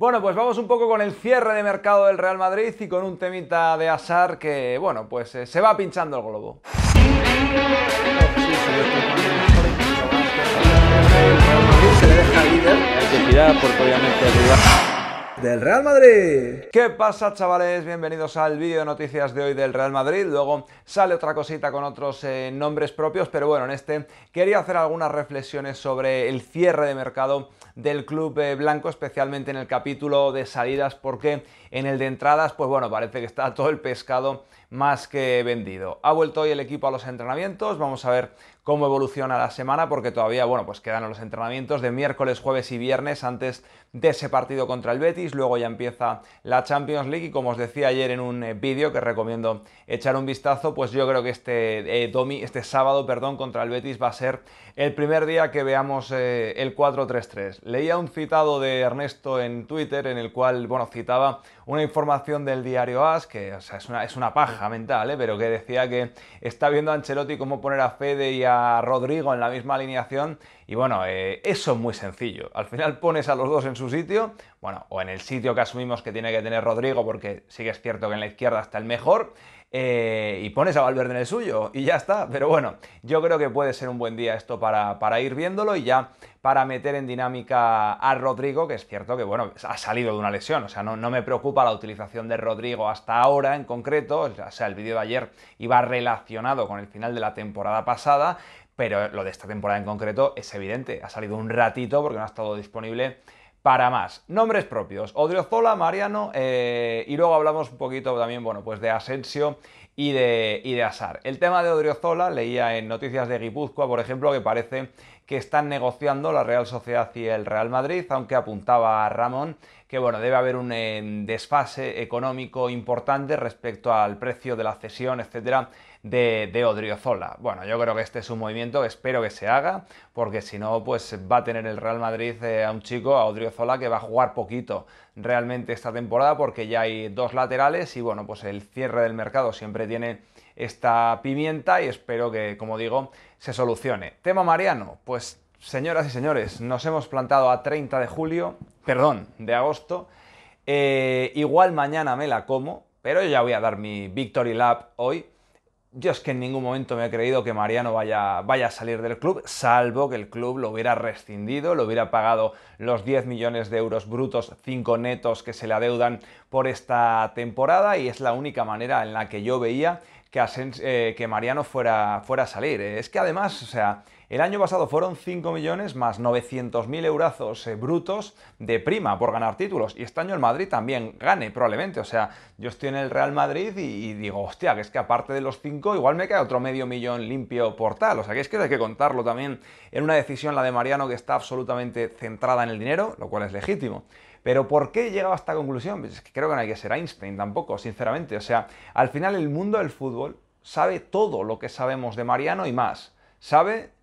Bueno, pues vamos un poco con el cierre de mercado del Real Madrid y con un temita de azar que, bueno, pues eh, se va pinchando el globo del Real Madrid. ¿Qué pasa chavales? Bienvenidos al vídeo noticias de hoy del Real Madrid. Luego sale otra cosita con otros eh, nombres propios, pero bueno, en este quería hacer algunas reflexiones sobre el cierre de mercado del club eh, blanco, especialmente en el capítulo de salidas, porque en el de entradas, pues bueno, parece que está todo el pescado más que vendido. Ha vuelto hoy el equipo a los entrenamientos, vamos a ver cómo evoluciona la semana, porque todavía, bueno, pues quedan los entrenamientos de miércoles, jueves y viernes antes de ese partido contra el Betis, luego ya empieza la Champions League y como os decía ayer en un eh, vídeo que recomiendo echar un vistazo, pues yo creo que este, eh, domi, este sábado perdón, contra el Betis va a ser el primer día que veamos eh, el 4-3-3. Leía un citado de Ernesto en Twitter en el cual, bueno, citaba una información del diario AS, que es, una, paja mental, ¿eh? pero que decía que está viendo a Ancelotti cómo poner a Fede y a Rodrigo en la misma alineación. Y bueno, eh, eso es muy sencillo. Al final pones a los dos en su sitio, bueno, o en el sitio que asumimos que tiene que tener Rodrigo, porque sí que es cierto que en la izquierda está el mejor. Eh, y pones a Valverde en el suyo y ya está. Pero bueno, yo creo que puede ser un buen día esto para, ir viéndolo y ya para meter en dinámica a Rodrigo, que es cierto que, bueno, ha salido de una lesión, o sea, no, no me preocupa la utilización de Rodrigo hasta ahora en concreto, o sea, el vídeo de ayer iba relacionado con el final de la temporada pasada, pero lo de esta temporada en concreto es evidente, ha salido un ratito porque no ha estado disponible para más. Nombres propios, Odriozola, Mariano, eh, y luego hablamos un poquito también, bueno, pues de Asensio y de, y de Asar. El tema de Odriozola, leía en Noticias de Guipúzcoa, por ejemplo, que parece que están negociando la Real Sociedad y el Real Madrid, aunque apuntaba a Ramón que bueno, debe haber un em, desfase económico importante respecto al precio de la cesión, etcétera, de, de, Odriozola. Bueno, yo creo que este es un movimiento que espero que se haga, porque si no, pues va a tener el Real Madrid eh, a un chico, a Odriozola, que va a jugar poquito realmente esta temporada, porque ya hay dos laterales y bueno, pues el cierre del mercado siempre tiene esta pimienta y espero que, como digo, se solucione. Tema Mariano, pues señoras y señores, nos hemos plantado a 30 de julio, perdón, de agosto. Eh, igual mañana me la como, pero yo ya voy a dar mi Victory Lab hoy yo es que en ningún momento me he creído que Mariano vaya, vaya a salir del club, salvo que el club lo hubiera rescindido, lo hubiera pagado los 10 millones de euros brutos, 5 netos que se le adeudan por esta temporada y es la única manera en la que yo veía que, eh, que Mariano fuera, fuera a salir. Eh, es que además, o sea, el año pasado fueron 5 millones más 900.000 eurazos eh, brutos de prima por ganar títulos. Y este año el Madrid también gane, probablemente. O sea, yo estoy en el Real Madrid y, digo, hostia, que es que aparte de los 5, igual me queda otro medio millón limpio por tal. O sea, que es que hay que contarlo también en una decisión, la de Mariano, que está absolutamente centrada en el dinero, lo cual es legítimo. Pero ¿por qué he llegado a esta conclusión? Pues es que creo que no hay que ser Einstein tampoco, sinceramente. O sea, al final el mundo del fútbol sabe todo lo que sabemos de Mariano y más. Sabe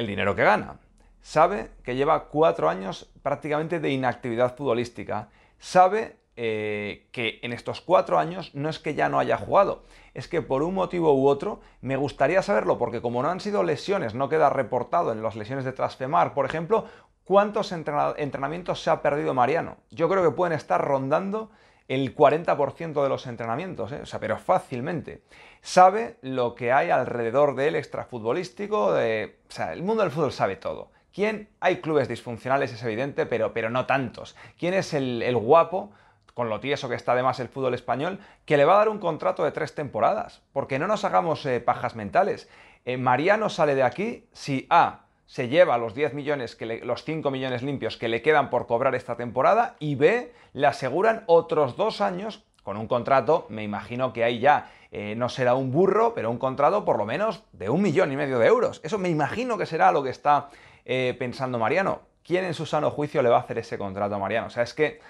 el dinero que gana. Sabe que lleva cuatro años prácticamente de inactividad futbolística. Sabe eh, que en estos cuatro años no es que ya no haya jugado, es que por un motivo u otro me gustaría saberlo, porque como no han sido lesiones, no queda reportado en las lesiones de Trasfemar, por ejemplo, cuántos entrenamientos se ha perdido Mariano. Yo creo que pueden estar rondando el 40% de los entrenamientos, ¿eh? o sea, pero fácilmente. Sabe lo que hay alrededor de él extrafutbolístico, o sea, el mundo del fútbol sabe todo. ¿Quién? Hay clubes disfuncionales, es evidente, pero, pero no tantos. ¿Quién es el, guapo? con lo tieso que está además el fútbol español, que le va a dar un contrato de tres temporadas. Porque no nos hagamos eh, pajas mentales. Eh, Mariano sale de aquí si A, se lleva los 10 millones, que los 5 millones limpios que le quedan por cobrar esta temporada y B, le aseguran otros dos años con un contrato, me imagino que ahí ya eh, no será un burro, pero un contrato por lo menos de un millón y medio de euros. Eso me imagino que será lo que está eh, pensando Mariano. ¿Quién en su sano juicio le va a hacer ese contrato a Mariano? O sea, es que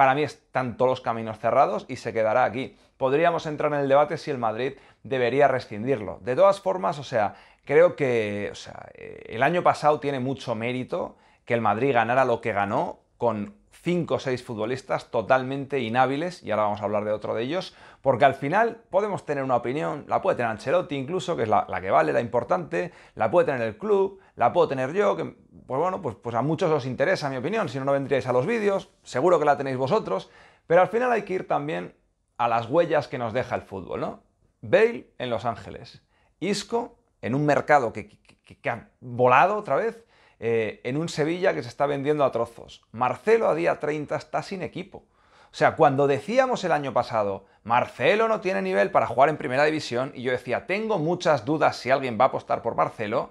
para mí están todos los caminos cerrados y se quedará aquí. Podríamos entrar en el debate si el Madrid debería rescindirlo. De todas formas, o sea, creo que eh, el año pasado tiene mucho mérito que el Madrid ganara lo que ganó con 5 o 6 futbolistas totalmente inhábiles, y ahora vamos a hablar de otro de ellos, porque al final podemos tener una opinión, la puede tener Ancelotti incluso, que es la, que vale, la importante, la puede tener el club, la puedo tener yo, que pues bueno, pues, pues a muchos os interesa mi opinión, si no, no vendríais a los vídeos, seguro que la tenéis vosotros, pero al final hay que ir también a las huellas que nos deja el fútbol, ¿no? Bale en Los Ángeles, Isco en un mercado que, que ha volado otra vez, eh, en un Sevilla que se está vendiendo a trozos. Marcelo a día 30 está sin equipo. O sea, cuando decíamos el año pasado, Marcelo no tiene nivel para jugar en primera división, y yo decía, tengo muchas dudas si alguien va a apostar por Marcelo,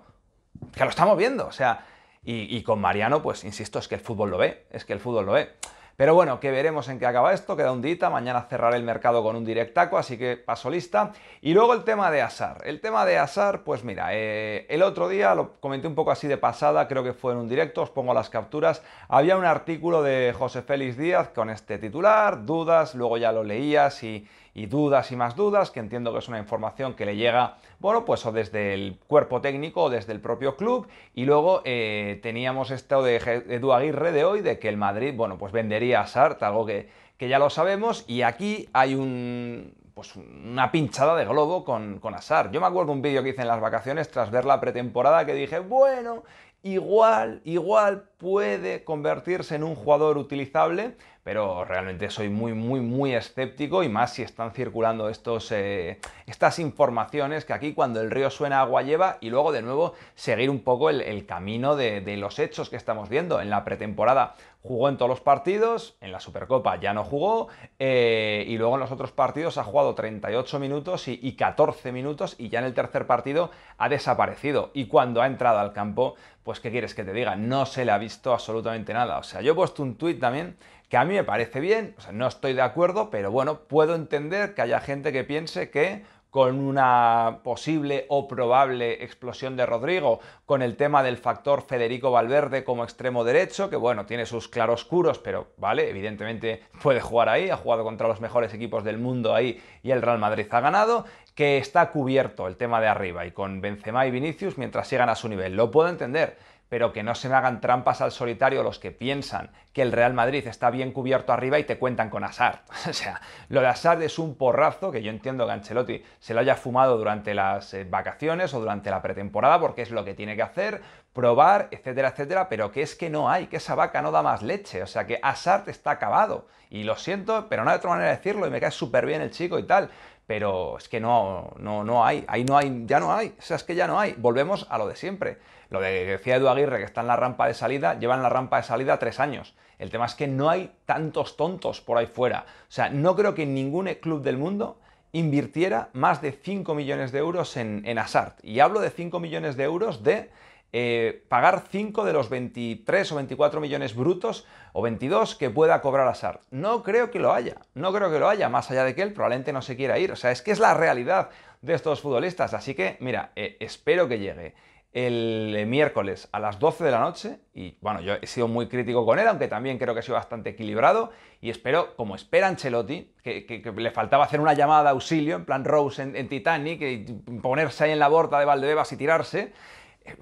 que lo estamos viendo. O sea, y con Mariano, pues insisto, es que el fútbol lo ve, es que el fútbol lo ve. Pero bueno, que veremos en qué acaba esto, queda un dita, mañana cerraré el mercado con un directaco, así que paso lista. Y luego el tema de Asar. El tema de Asar, pues mira, eh, el otro día lo comenté un poco así de pasada, creo que fue en un directo, os pongo las capturas. Había un artículo de José Félix Díaz con este titular, dudas, luego ya lo leías y y dudas y más dudas, que entiendo que es una información que le llega, bueno, pues o desde el cuerpo técnico o desde el propio club. Y luego eh, teníamos esto de Edu Aguirre de hoy, de que el Madrid, bueno, pues vendería a Sart, algo que, que ya lo sabemos, y aquí hay un pues una pinchada de globo con, con Yo me acuerdo un vídeo que hice en las vacaciones tras ver la pretemporada que dije, bueno, igual, igual puede convertirse en un jugador utilizable, pero realmente soy muy, muy, muy escéptico y más si están circulando estos, eh, estas informaciones que aquí cuando el río suena agua lleva y luego de nuevo seguir un poco el, camino de, los hechos que estamos viendo en la pretemporada jugó en todos los partidos, en la Supercopa ya no jugó, eh, y luego en los otros partidos ha jugado 38 minutos y, 14 minutos, y ya en el tercer partido ha desaparecido. Y cuando ha entrado al campo, pues ¿qué quieres que te diga? No se le ha visto absolutamente nada. O sea, yo he puesto un tuit también que a mí me parece bien, no estoy de acuerdo, pero bueno, puedo entender que haya gente que piense que con una posible o probable explosión de Rodrigo, con el tema del factor Federico Valverde como extremo derecho, que bueno, tiene sus claroscuros, pero vale, evidentemente puede jugar ahí, ha jugado contra los mejores equipos del mundo ahí y el Real Madrid ha ganado, que está cubierto el tema de arriba y con Benzema y Vinicius mientras llegan a su nivel, lo puedo entender pero que no se me hagan trampas al solitario los que piensan que el Real Madrid está bien cubierto arriba y te cuentan con Hazard. o sea, lo de Hazard es un porrazo que yo entiendo que Ancelotti se lo haya fumado durante las eh, vacaciones o durante la pretemporada porque es lo que tiene que hacer, probar, etcétera, etcétera, pero que es que no hay, que esa vaca no da más leche, o sea que Hazard está acabado. Y lo siento, pero no hay otra manera de decirlo y me cae súper bien el chico y tal, pero es que no, no, no hay, ahí no hay, ya no hay, o sea, es que ya no hay. Volvemos a lo de siempre. Lo de, decía Edu Aguirre, que está en la rampa de salida, llevan la rampa de salida tres años. El tema es que no hay tantos tontos por ahí fuera. O sea, no creo que ningún club del mundo invirtiera más de 5 millones de euros en, en Y hablo de 5 millones de euros de eh, pagar 5 de los 23 o 24 millones brutos o 22 que pueda cobrar Sar. No creo que lo haya, no creo que lo haya, más allá de que él probablemente no se quiera ir. O sea, es que es la realidad de estos futbolistas. Así que, mira, eh, espero que llegue el eh, miércoles a las 12 de la noche y bueno, yo he sido muy crítico con él, aunque también creo que ha sido bastante equilibrado y espero, como espera Ancelotti, que, le faltaba hacer una llamada de auxilio en plan Rose en, en Titanic y ponerse ahí en la borda de Valdebebas y tirarse,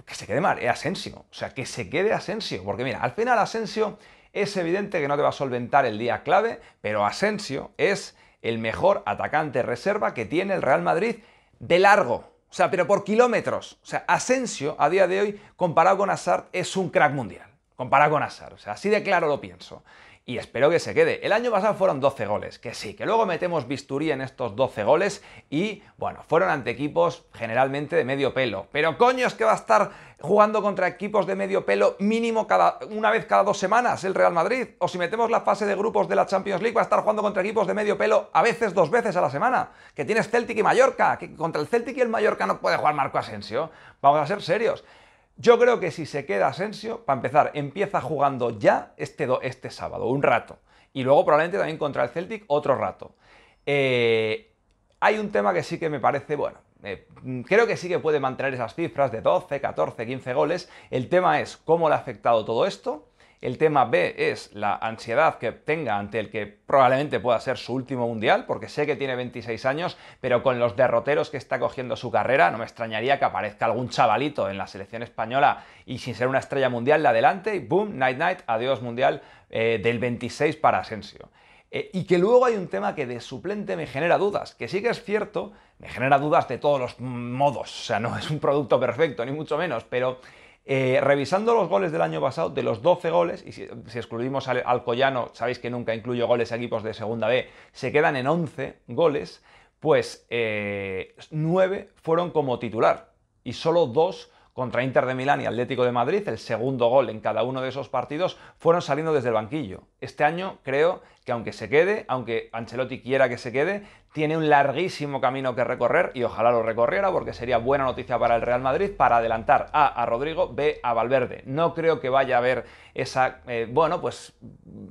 que se quede mal, es Asensio. O sea, que se quede Asensio. Porque mira, al final Asensio es evidente que no te va a solventar el día clave, pero Asensio es el mejor atacante reserva que tiene el Real Madrid de largo. O sea, pero por kilómetros. O sea, Asensio a día de hoy, comparado con Hazard, es un crack mundial. Comparado con Hazard. O sea, así de claro lo pienso y espero que se quede. El año pasado fueron 12 goles, que sí, que luego metemos bisturí en estos 12 goles y bueno, fueron ante equipos generalmente de medio pelo. Pero coño, es que va a estar jugando contra equipos de medio pelo mínimo cada, una vez cada dos semanas el Real Madrid. O si metemos la fase de grupos de la Champions League, va a estar jugando contra equipos de medio pelo a veces dos veces a la semana. Que tienes Celtic y Mallorca, que contra el Celtic y el Mallorca no puede jugar Marco Asensio. Vamos a ser serios. Yo creo que si se queda Asensio, para empezar, empieza jugando ya este, este sábado, un rato. Y luego probablemente también contra el Celtic otro rato. Eh, hay un tema que sí que me parece, bueno, eh, creo que sí que puede mantener esas cifras de 12, 14, 15 goles. El tema es cómo le ha afectado todo esto el tema B es la ansiedad que tenga ante el que probablemente pueda ser su último mundial, porque sé que tiene 26 años, pero con los derroteros que está cogiendo su carrera, no me extrañaría que aparezca algún chavalito en la selección española y sin ser una estrella mundial de adelante y boom, night night, adiós mundial eh, del 26 para Asensio. Eh, y que luego hay un tema que de suplente me genera dudas, que sí que es cierto, me genera dudas de todos los modos, o sea, no es un producto perfecto, ni mucho menos, pero eh, revisando los goles del año pasado, de los 12 goles, y si, excluimos al, Collano, sabéis que nunca incluyo goles a equipos de segunda B, se quedan en 11 goles, pues 9 eh, fueron como titular y solo 2 contra Inter de Milán y Atlético de Madrid, el segundo gol en cada uno de esos partidos, fueron saliendo desde el banquillo. Este año creo que aunque se quede, aunque Ancelotti quiera que se quede, tiene un larguísimo camino que recorrer y ojalá lo recorriera porque sería buena noticia para el Real Madrid para adelantar A a Rodrigo, B a Valverde. No creo que vaya a haber esa, eh, bueno, pues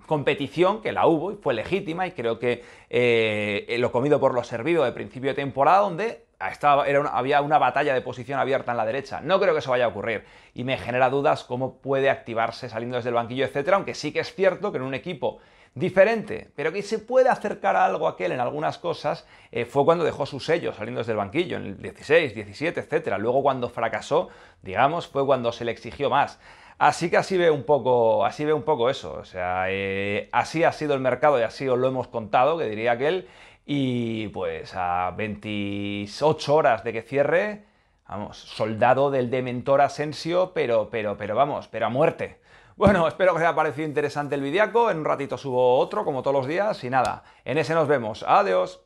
competición que la hubo y fue legítima y creo que eh, eh, lo comido por lo servido de principio de temporada donde era había una batalla de posición abierta en la derecha. No creo que eso vaya a ocurrir. Y me genera dudas cómo puede activarse saliendo desde el banquillo, etcétera, aunque sí que es cierto que en un equipo diferente, pero que se puede acercar a algo aquel en algunas cosas, eh, fue cuando dejó su sello saliendo desde el banquillo, en el 16, 17, etcétera. Luego cuando fracasó, digamos, fue cuando se le exigió más. Así que así ve un poco, así ve un poco eso. O sea, eh, así ha sido el mercado y así os lo hemos contado, que diría aquel. Y pues a 28 horas de que cierre, vamos, soldado del Dementor Asensio, pero, pero, pero vamos, pero a muerte. Bueno, espero que os haya parecido interesante el videaco, en un ratito subo otro, como todos los días, y nada, en ese nos vemos. Adiós.